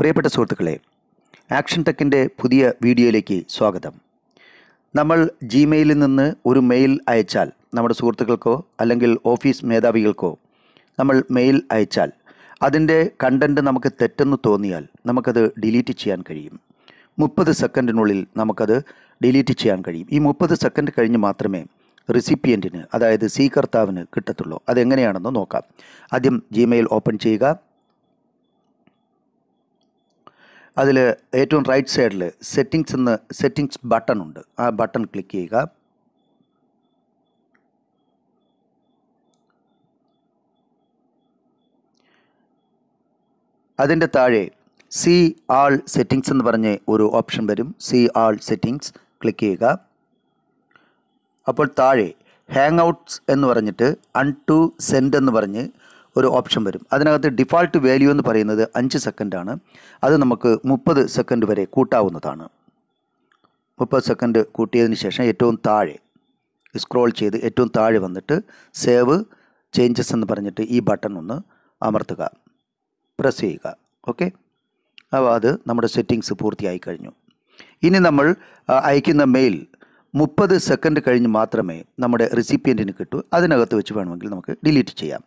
പ്രിയപ്പെട്ട സുഹൃത്തുക്കളെ ആക്ഷൻ ടെക്കിൻ്റെ പുതിയ വീഡിയോയിലേക്ക് സ്വാഗതം നമ്മൾ ജിമെയിലിൽ നിന്ന് ഒരു മെയിൽ അയച്ചാൽ നമ്മുടെ സുഹൃത്തുക്കൾക്കോ അല്ലെങ്കിൽ ഓഫീസ് മേധാവികൾക്കോ നമ്മൾ മെയിൽ അയച്ചാൽ അതിൻ്റെ കണ്ടൻറ്റ് നമുക്ക് തെറ്റെന്ന് തോന്നിയാൽ നമുക്കത് ഡിലീറ്റ് ചെയ്യാൻ കഴിയും മുപ്പത് സെക്കൻഡിനുള്ളിൽ നമുക്കത് ഡിലീറ്റ് ചെയ്യാൻ കഴിയും ഈ മുപ്പത് സെക്കൻഡ് കഴിഞ്ഞ് മാത്രമേ റെസിപ്പിയൻറ്റിന് അതായത് സ്വീകർത്താവിന് കിട്ടത്തുള്ളൂ അതെങ്ങനെയാണെന്ന് നോക്കാം ആദ്യം ജിമെയിൽ ഓപ്പൺ ചെയ്യുക അതിൽ ഏറ്റവും റൈറ്റ് സൈഡിൽ സെറ്റിങ്സ് എന്ന് സെറ്റിങ്സ് ബട്ടൺ ഉണ്ട് ആ ബട്ടൺ ക്ലിക്ക് ചെയ്യുക അതിൻ്റെ താഴെ സി ആൾ സെറ്റിങ്സ് എന്ന് പറഞ്ഞ് ഒരു ഓപ്ഷൻ വരും സി ആൾ സെറ്റിങ്സ് ക്ലിക്ക് ചെയ്യുക അപ്പോൾ താഴെ ഹാങ് ഔട്ട്സ് എന്ന് പറഞ്ഞിട്ട് അൺ ടു സെൻഡ് എന്ന് പറഞ്ഞ് ഒരു ഓപ്ഷൻ വരും അതിനകത്ത് ഡിഫാൾട്ട് വാല്യൂ എന്ന് പറയുന്നത് അഞ്ച് സെക്കൻഡാണ് അത് നമുക്ക് മുപ്പത് സെക്കൻഡ് വരെ കൂട്ടാവുന്നതാണ് മുപ്പത് സെക്കൻഡ് കൂട്ടിയതിന് ശേഷം ഏറ്റവും താഴെ സ്ക്രോൾ ചെയ്ത് ഏറ്റവും താഴെ വന്നിട്ട് സേവ് ചേഞ്ചസ് എന്ന് പറഞ്ഞിട്ട് ഈ ബട്ടൺ ഒന്ന് അമർത്തുക പ്രസ് ചെയ്യുക ഓക്കെ അപ്പോൾ അത് നമ്മുടെ സെറ്റിങ്സ് പൂർത്തിയായി കഴിഞ്ഞു ഇനി നമ്മൾ അയക്കുന്ന മെയിൽ മുപ്പത് സെക്കൻഡ് കഴിഞ്ഞ് മാത്രമേ നമ്മുടെ റെസിപ്പിയൻറ്റിന് കിട്ടൂ അതിനകത്ത് വെച്ച് വേണമെങ്കിൽ നമുക്ക് ഡിലീറ്റ് ചെയ്യാം